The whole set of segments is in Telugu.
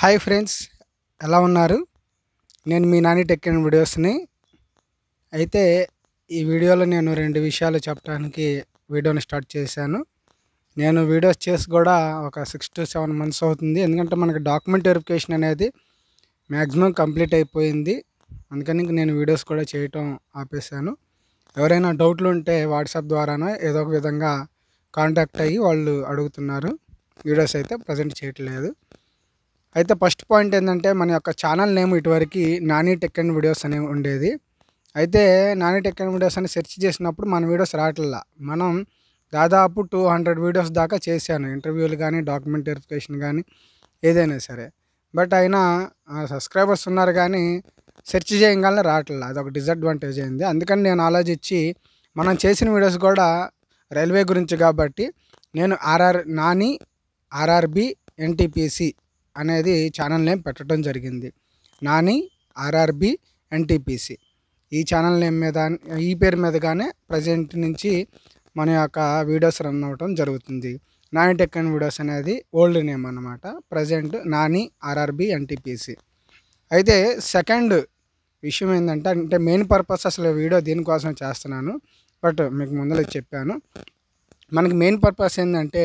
హాయ్ ఫ్రెండ్స్ ఎలా ఉన్నారు నేను మీ నాని టెక్ అండ్ వీడియోస్ని అయితే ఈ వీడియోలో నేను రెండు విషయాలు చెప్పడానికి వీడియోని స్టార్ట్ చేశాను నేను వీడియోస్ చేసి కూడా ఒక సిక్స్ టు సెవెన్ మంత్స్ అవుతుంది ఎందుకంటే మనకి డాక్యుమెంట్ వెరిఫికేషన్ అనేది మ్యాక్సిమం కంప్లీట్ అయిపోయింది అందుకని నేను వీడియోస్ కూడా చేయటం ఆపేశాను ఎవరైనా డౌట్లు ఉంటే వాట్సాప్ ద్వారానో ఏదో ఒక విధంగా కాంటాక్ట్ అయ్యి వాళ్ళు అడుగుతున్నారు వీడియోస్ అయితే ప్రజెంట్ చేయట్లేదు అయితే ఫస్ట్ పాయింట్ ఏంటంటే మన యొక్క ఛానల్ నేమ్ ఇటువరకు నాని టెక్ అండ్ వీడియోస్ అనేవి ఉండేది అయితే నాని టెక్ అండ్ వీడియోస్ అని సెర్చ్ చేసినప్పుడు మన వీడియోస్ రావట్ల మనం దాదాపు టూ హండ్రెడ్ వీడియోస్ దాకా చేశాను ఇంటర్వ్యూలు కానీ డాక్యుమెంట్ వెరిఫికేషన్ కానీ ఏదైనా సరే బట్ అయినా సబ్స్క్రైబర్స్ ఉన్నారు కానీ సెర్చ్ చేయగానే రావట్లేదు అదొక డిసడ్వాంటేజ్ అయింది అందుకని నేను ఆలోచించి మనం చేసిన వీడియోస్ కూడా రైల్వే గురించి కాబట్టి నేను ఆర్ఆర్ నాని ఆర్ఆర్బి ఎన్టీపీసీ అనేది ఛానల్ నేమ్ పెట్టడం జరిగింది నాని ఆర్ఆర్బి ఎన్టీపీసీ ఈ ఛానల్ నేమ్ మీద ఈ పేరు మీదగానే ప్రజెంట్ నుంచి మన యొక్క వీడియోస్ రన్ అవ్వటం జరుగుతుంది నాని టెక్ అండ్ వీడియోస్ అనేది ఓల్డ్ నేమ్ అనమాట ప్రజెంట్ నాని ఆర్ఆర్బి ఎన్టీపీసీ అయితే సెకండ్ విషయం ఏంటంటే అంటే మెయిన్ పర్పస్ అసలు వీడియో దీనికోసం చేస్తున్నాను బట్ మీకు ముందర చెప్పాను మనకి మెయిన్ పర్పస్ ఏంటంటే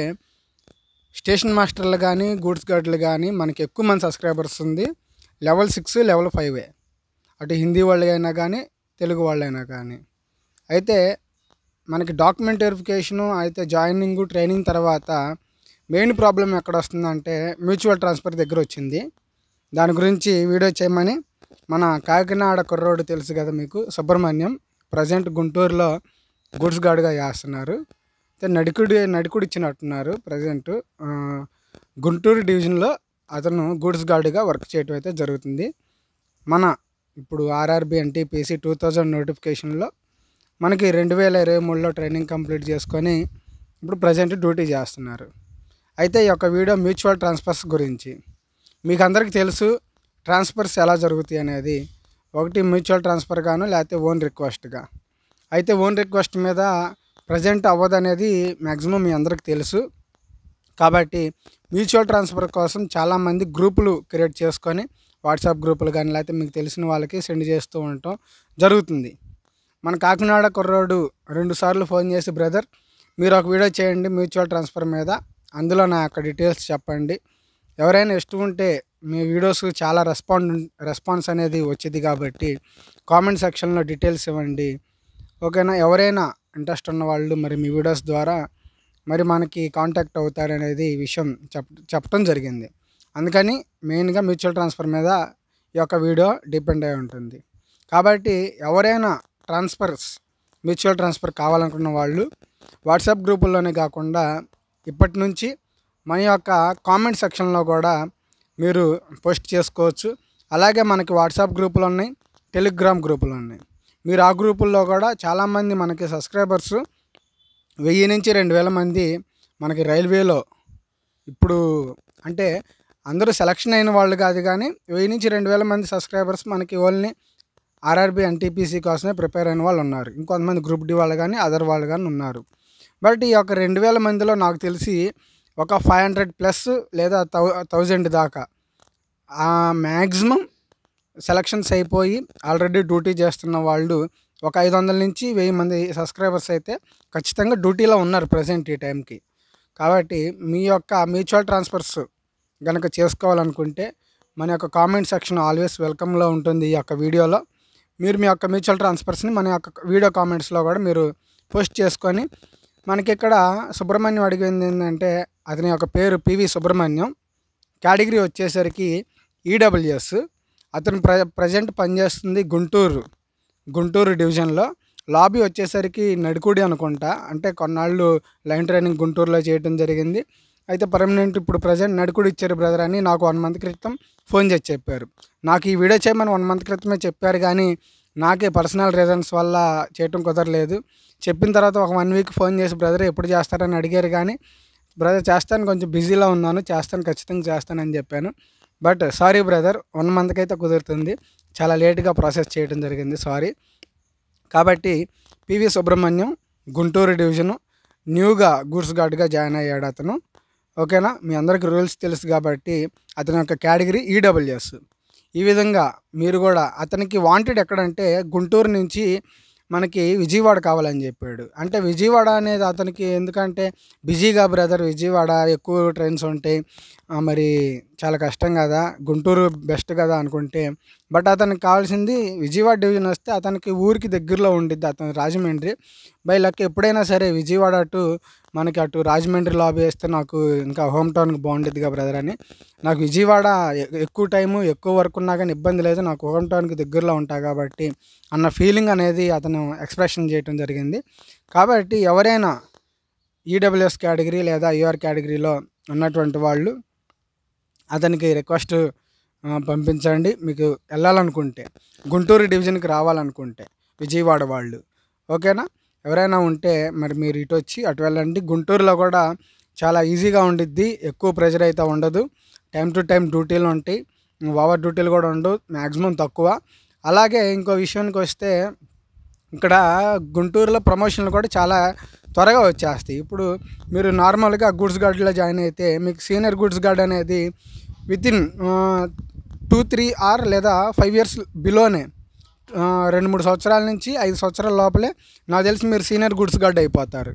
స్టేషన్ మాస్టర్లు కానీ గూడ్స్ గార్డులు కానీ మనకి ఎక్కువ మంది సబ్స్క్రైబర్స్ ఉంది లెవెల్ సిక్స్ లెవెల్ ఫైవే అటు హిందీ వాళ్ళైనా కానీ తెలుగు వాళ్ళైనా కానీ అయితే మనకి డాక్యుమెంట్ వెరిఫికేషను అయితే జాయినింగ్ ట్రైనింగ్ తర్వాత మెయిన్ ప్రాబ్లం ఎక్కడ వస్తుందంటే మ్యూచువల్ ట్రాన్స్ఫర్ దగ్గర వచ్చింది దాని గురించి వీడియో చేయమని మన కాకినాడ కుర్రోడు తెలుసు కదా మీకు సుబ్రహ్మణ్యం ప్రజెంట్ గుంటూరులో గూడ్స్ గార్డుగా చేస్తున్నారు నడికుడి నడికుడు ఇచ్చినట్టున్నారు ప్రజెంట్ గుంటూరు డివిజన్లో అతను గూడ్స్ గార్డుగా వర్క్ చేయటం అయితే జరుగుతుంది మన ఇప్పుడు ఆర్ఆర్బి అంటే పీసీ టూ థౌజండ్ నోటిఫికేషన్లో మనకి రెండు వేల ఇరవై మూడులో ట్రైనింగ్ కంప్లీట్ చేసుకొని ఇప్పుడు ప్రజెంట్ డ్యూటీ చేస్తున్నారు అయితే ఈ యొక్క వీడియో మ్యూచువల్ ట్రాన్స్ఫర్స్ గురించి మీకు అందరికీ తెలుసు ట్రాన్స్ఫర్స్ ఎలా జరుగుతాయి అనేది ఒకటి మ్యూచువల్ ట్రాన్స్ఫర్ గాను లేకపోతే ఓన్ రిక్వెస్ట్గా అయితే ఓన్ రిక్వెస్ట్ మీద ప్రజెంట్ అనేది మ్యాక్సిమం మీ అందరికి తెలుసు కాబట్టి మ్యూచువల్ ట్రాన్స్ఫర్ కోసం చాలామంది గ్రూపులు క్రియేట్ చేసుకొని వాట్సాప్ గ్రూపులు కానీ లేకపోతే మీకు తెలిసిన వాళ్ళకి సెండ్ చేస్తూ ఉండటం జరుగుతుంది మన కాకినాడ కుర్రోడు రెండుసార్లు ఫోన్ చేసి బ్రదర్ మీరు ఒక వీడియో చేయండి మ్యూచువల్ ట్రాన్స్ఫర్ మీద అందులో నా యొక్క డీటెయిల్స్ చెప్పండి ఎవరైనా ఇష్టం ఉంటే మీ వీడియోస్ చాలా రెస్పాండ్ రెస్పాన్స్ అనేది వచ్చేది కాబట్టి కామెంట్ సెక్షన్లో డీటెయిల్స్ ఇవ్వండి ఓకేనా ఎవరైనా ఇంట్రెస్ట్ ఉన్న వాళ్ళు మరి మీ వీడియోస్ ద్వారా మరి మనకి కాంటాక్ట్ అవుతారనేది విషయం చెప్ చెప్పడం జరిగింది అందుకని మెయిన్గా మ్యూచువల్ ట్రాన్స్ఫర్ మీద ఈ యొక్క వీడియో డిపెండ్ అయి ఉంటుంది కాబట్టి ఎవరైనా ట్రాన్స్ఫర్స్ మ్యూచువల్ ట్రాన్స్ఫర్ కావాలనుకున్న వాళ్ళు వాట్సాప్ గ్రూపుల్లోనే కాకుండా ఇప్పటి నుంచి మన యొక్క కామెంట్ సెక్షన్లో కూడా మీరు పోస్ట్ చేసుకోవచ్చు అలాగే మనకి వాట్సాప్ గ్రూపులు ఉన్నాయి టెలిగ్రామ్ గ్రూపులు ఉన్నాయి మీరు ఆ గ్రూపుల్లో కూడా చాలామంది మనకి సబ్స్క్రైబర్స్ వెయ్యి నుంచి రెండు వేల మంది మనకి రైల్వేలో ఇప్పుడు అంటే అందరూ సెలక్షన్ అయిన వాళ్ళు కాదు కానీ వెయ్యి నుంచి రెండు వేల మంది సబ్స్క్రైబర్స్ మనకి ఓన్లీ ఆర్ఆర్బి ఎన్టీపీసీ కోసమే ప్రిపేర్ అయిన వాళ్ళు ఉన్నారు ఇంకొంతమంది గ్రూప్ డి వాళ్ళు కానీ అదర్ వాళ్ళు కానీ ఉన్నారు బట్ ఈ యొక్క రెండు వేల మందిలో నాకు తెలిసి ఒక ఫైవ్ హండ్రెడ్ ప్లస్ లేదా థౌ థౌజండ్ దాకా మ్యాక్సిమం సెలక్షన్స్ అయిపోయి ఆల్రెడీ డ్యూటీ చేస్తున్న వాళ్ళు ఒక ఐదు వందల నుంచి వెయ్యి మంది సబ్స్క్రైబర్స్ అయితే ఖచ్చితంగా డ్యూటీలో ఉన్నారు ప్రజెంట్ ఈ టైంకి కాబట్టి మీ యొక్క మ్యూచువల్ ట్రాన్స్ఫర్స్ కనుక చేసుకోవాలనుకుంటే మన యొక్క కామెంట్ సెక్షన్ ఆల్వేస్ వెల్కమ్లో ఉంటుంది ఈ యొక్క వీడియోలో మీరు మీ యొక్క మ్యూచువల్ ట్రాన్స్ఫర్స్ని మన యొక్క వీడియో కామెంట్స్లో కూడా మీరు పోస్ట్ చేసుకొని మనకి ఇక్కడ సుబ్రహ్మణ్యం అడిగింది ఏంటంటే అతని యొక్క పేరు పివి సుబ్రహ్మణ్యం కేటగిరీ వచ్చేసరికి ఈడబ్ల్యూఎస్ అతను ప్ర ప్రజెంట్ పనిచేస్తుంది గుంటూరు గుంటూరు డివిజన్లో లాబీ వచ్చేసరికి నడుకుడి అనుకుంటా అంటే కొన్నాళ్ళు లైన్ ట్రైనింగ్ గుంటూరులో చేయడం జరిగింది అయితే పర్మనెంట్ ఇప్పుడు ప్రజెంట్ నడుకుడు ఇచ్చారు బ్రదర్ అని నాకు వన్ మంత్ క్రితం ఫోన్ చేసి చెప్పారు నాకు ఈ వీడియో చేయమని వన్ మంత్ క్రితమే చెప్పారు కానీ నాకే పర్సనల్ రీజన్స్ వల్ల చేయటం కుదరలేదు చెప్పిన తర్వాత ఒక వన్ వీక్ ఫోన్ చేసి బ్రదర్ ఎప్పుడు చేస్తారని అడిగారు కానీ బ్రదర్ చేస్తాను కొంచెం బిజీలో ఉన్నాను చేస్తాను ఖచ్చితంగా చేస్తానని చెప్పాను బట్ సారీ బ్రదర్ వన్ మంత్కి అయితే కుదురుతుంది చాలా లేట్గా ప్రాసెస్ చేయడం జరిగింది సారీ కాబట్టి పివి సుబ్రహ్మణ్యం గుంటూరు డివిజను న్యూగా గూడ్స్ గార్డ్గా జాయిన్ అయ్యాడు అతను ఓకేనా మీ అందరికీ రూల్స్ తెలుసు కాబట్టి అతని యొక్క కేటగిరీ ఈడబ్ల్యూఎస్ e ఈ విధంగా మీరు కూడా అతనికి వాంటెడ్ ఎక్కడంటే గుంటూరు నుంచి మనకి విజయవాడ కావాలని చెప్పాడు అంటే విజయవాడ అనేది అతనికి ఎందుకంటే బిజీగా బ్రదర్ విజయవాడ ఎక్కువ ట్రైన్స్ ఉంటాయి మరి చాలా కష్టం కదా గుంటూరు బెస్ట్ కదా అనుకుంటే బట్ అతనికి కావాల్సింది విజయవాడ డివిజన్ వస్తే అతనికి ఊరికి దగ్గరలో ఉండిద్ది అతను రాజమండ్రి బై లక్ ఎప్పుడైనా సరే విజయవాడ టు మనకి అటు రాజమండ్రి లాబీ వేస్తే నాకు ఇంకా హోమ్ టౌన్కి కదా బ్రదర్ అని నాకు విజయవాడ ఎక్కువ టైము ఎక్కువ వర్క్ ఉన్నా కానీ ఇబ్బంది లేదు నాకు హోమ్ టౌన్కి దగ్గరలో ఉంటా కాబట్టి అన్న ఫీలింగ్ అనేది అతను ఎక్స్ప్రెషన్ చేయటం జరిగింది కాబట్టి ఎవరైనా ఈడబ్ల్యూఎస్ e కేటగిరీ లేదా యూఆర్ e కేటగిరీలో ఉన్నటువంటి వాళ్ళు అతనికి రిక్వెస్ట్ పంపించండి మీకు వెళ్ళాలనుకుంటే గుంటూరు డివిజన్కి రావాలనుకుంటే విజయవాడ వాళ్ళు ఓకేనా ఎవరైనా ఉంటే మరి మీరు ఇటు వచ్చి అటు వెళ్ళండి గుంటూరులో కూడా చాలా ఈజీగా ఉండిద్ది ఎక్కువ ప్రెషర్ అయితే ఉండదు టైం టు టైం డ్యూటీలు ఉంటాయి ఓవర్ డ్యూటీలు కూడా ఉండవు మ్యాక్సిమం తక్కువ అలాగే ఇంకో విషయానికి వస్తే ఇక్కడ గుంటూరులో ప్రమోషన్లు కూడా చాలా త్వరగా వచ్చేస్తాయి ఇప్పుడు మీరు నార్మల్గా గుడ్స్ గార్డ్లో జాయిన్ అయితే మీకు సీనియర్ గుడ్స్ గార్డ్ అనేది వితిన్ టూ త్రీ ఆర్ లేదా ఫైవ్ ఇయర్స్ బిలోనే రెండు మూడు సంవత్సరాల నుంచి ఐదు సంవత్సరాల లోపలే నాకు తెలిసి మీరు సీనియర్ గుడ్స్ గార్డ్ అయిపోతారు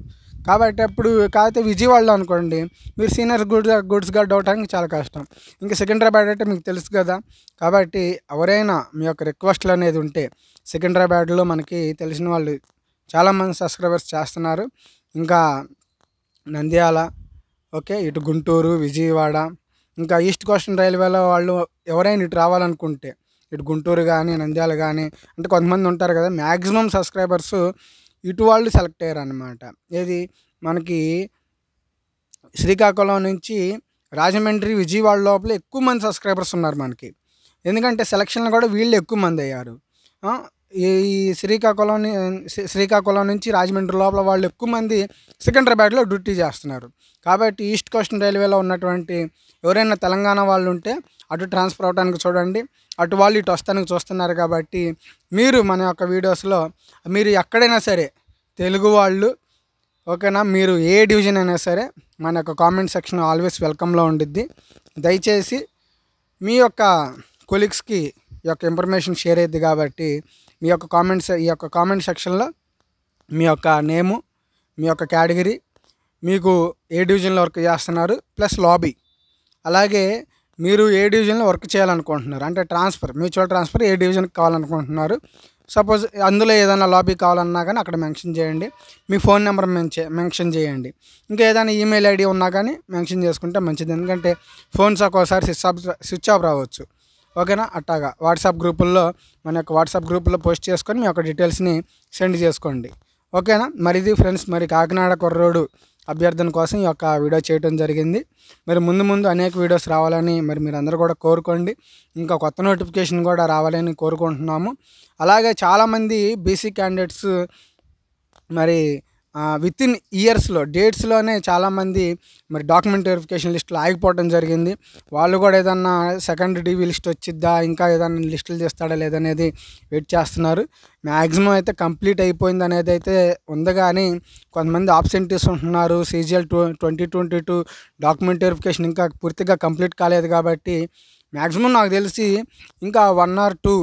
కాబట్టి అప్పుడు కాకపోతే విజయవాడలో అనుకోండి మీరు సీనియర్ గుడ్ గుడ్స్ గార్డ్ అవడానికి చాలా కష్టం ఇంకా సికింద్రాబాద్ అంటే మీకు తెలుసు కదా కాబట్టి ఎవరైనా మీ యొక్క రిక్వెస్ట్లు అనేది ఉంటే బ్యాడ్లో మనకి తెలిసిన వాళ్ళు చాలామంది సబ్స్క్రైబర్స్ చేస్తున్నారు ఇంకా నంద్యాల ఓకే ఇటు గుంటూరు విజయవాడ ఇంకా ఈస్ట్ కోస్టన్ రైల్వేలో వాళ్ళు ఎవరైనా ఇటు రావాలనుకుంటే ఇటు గుంటూరు కానీ నంద్యాల కానీ అంటే కొంతమంది ఉంటారు కదా మ్యాక్సిమం సబ్స్క్రైబర్స్ ఇటు వాళ్ళు సెలెక్ట్ అయ్యారు అనమాట ఏది మనకి శ్రీకాకుళం నుంచి రాజమండ్రి విజయవాడ లోపల ఎక్కువ మంది సబ్స్క్రైబర్స్ ఉన్నారు మనకి ఎందుకంటే సెలక్షన్లు కూడా వీళ్ళు ఎక్కువ మంది అయ్యారు ఈ శ్రీకాకుళం శ్రీకాకుళం నుంచి రాజమండ్రి లోపల వాళ్ళు ఎక్కువ మంది సికింద్రాబాద్లో డ్యూటీ చేస్తున్నారు కాబట్టి ఈస్ట్ కోస్టన్ రైల్వేలో ఉన్నటువంటి ఎవరైనా తెలంగాణ వాళ్ళు ఉంటే అటు ట్రాన్స్ఫర్ అవడానికి చూడండి అటు వాళ్ళు ఇటు వస్తానికి చూస్తున్నారు కాబట్టి మీరు మన యొక్క వీడియోస్లో మీరు ఎక్కడైనా సరే తెలుగు వాళ్ళు ఓకేనా మీరు ఏ డివిజన్ అయినా సరే మన యొక్క కామెంట్ సెక్షన్ ఆల్వేస్ వెల్కమ్లో ఉండిద్ది దయచేసి మీ యొక్క కొలీగ్స్కి ఈ యొక్క ఇన్ఫర్మేషన్ షేర్ అయ్యింది కాబట్టి మీ యొక్క కామెంట్స్ ఈ యొక్క కామెంట్ సెక్షన్లో మీ యొక్క నేము మీ యొక్క కేటగిరీ మీకు ఏ డివిజన్లో వర్క్ చేస్తున్నారు ప్లస్ లాబీ అలాగే మీరు ఏ డివిజన్లో వర్క్ చేయాలనుకుంటున్నారు అంటే ట్రాన్స్ఫర్ మ్యూచువల్ ట్రాన్స్ఫర్ ఏ డివిజన్కి కావాలనుకుంటున్నారు సపోజ్ అందులో ఏదైనా లాబీ కావాలన్నా కానీ అక్కడ మెన్షన్ చేయండి మీ ఫోన్ నెంబర్ మెన్షన్ చేయండి ఇంకా ఏదైనా ఈమెయిల్ ఐడి ఉన్నా కానీ మెన్షన్ చేసుకుంటే మంచిది ఎందుకంటే ఫోన్స్ ఒక్కోసారి స్విచ్ ఆఫ్ స్విచ్ ఆఫ్ రావచ్చు ఓకేనా అట్టాగా వాట్సాప్ గ్రూపుల్లో మన యొక్క వాట్సాప్ గ్రూపుల్లో పోస్ట్ చేసుకొని మీ యొక్క డీటెయిల్స్ని సెండ్ చేసుకోండి ఓకేనా మరిది ఫ్రెండ్స్ మరి కాకినాడ కుర్రోడు అభ్యర్థన కోసం ఈ యొక్క వీడియో చేయడం జరిగింది మరి ముందు ముందు అనేక వీడియోస్ రావాలని మరి మీరు అందరూ కూడా కోరుకోండి ఇంకా కొత్త నోటిఫికేషన్ కూడా రావాలని కోరుకుంటున్నాము అలాగే చాలామంది బీసీ క్యాండిడేట్స్ మరి విత్ ఇన్ ఇయర్స్లో డేట్స్లోనే చాలామంది మరి డాక్యుమెంట్ వెరిఫికేషన్ లిస్టులో ఆగిపోవడం జరిగింది వాళ్ళు కూడా ఏదన్నా సెకండ్ డీవీ లిస్ట్ వచ్చిద్దా ఇంకా ఏదన్నా లిస్టులు చేస్తాడా లేదనేది వెయిట్ చేస్తున్నారు మ్యాక్సిమం అయితే కంప్లీట్ అయిపోయింది అనేది అయితే ఉంది కానీ కొంతమంది ఆబ్సెంటీస్ ఉంటున్నారు CGL two twenty twenty two document verification ఇంకా పూర్తిగా కంప్లీట్ కాలేదు కాబట్టి మ్యాక్సిమం నాకు తెలిసి ఇంకా one or two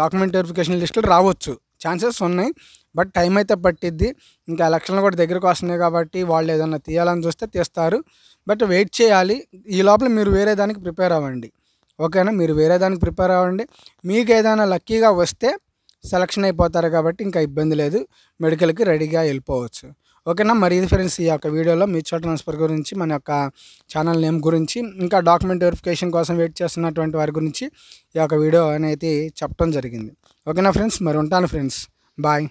document verification లిస్టులు రావచ్చు ఛాన్సెస్ ఉన్నాయి బట్ టైం అయితే పట్టిద్ది ఇంకా ఎలక్షన్లు కూడా దగ్గరకు వస్తున్నాయి కాబట్టి వాళ్ళు ఏదన్నా తీయాలని చూస్తే తీస్తారు బట్ వెయిట్ చేయాలి ఈ లోపల మీరు వేరే దానికి ప్రిపేర్ అవ్వండి ఓకేనా మీరు వేరే దానికి ప్రిపేర్ అవ్వండి మీకు ఏదైనా లక్కీగా వస్తే సెలక్షన్ అయిపోతారు కాబట్టి ఇంకా ఇబ్బంది లేదు మెడికల్కి రెడీగా వెళ్ళిపోవచ్చు ఓకేనా మరి ఇది ఫ్రెండ్స్ ఈ యొక్క వీడియోలో మ్యూచువల్ ట్రాన్స్ఫర్ గురించి మన యొక్క ఛానల్ నేమ్ గురించి ఇంకా డాక్యుమెంట్ వెరిఫికేషన్ కోసం వెయిట్ చేస్తున్నటువంటి వారి గురించి ఈ యొక్క వీడియో అనేది చెప్పడం జరిగింది ఓకేనా ఫ్రెండ్స్ మరి ఉంటాను ఫ్రెండ్స్ బాయ్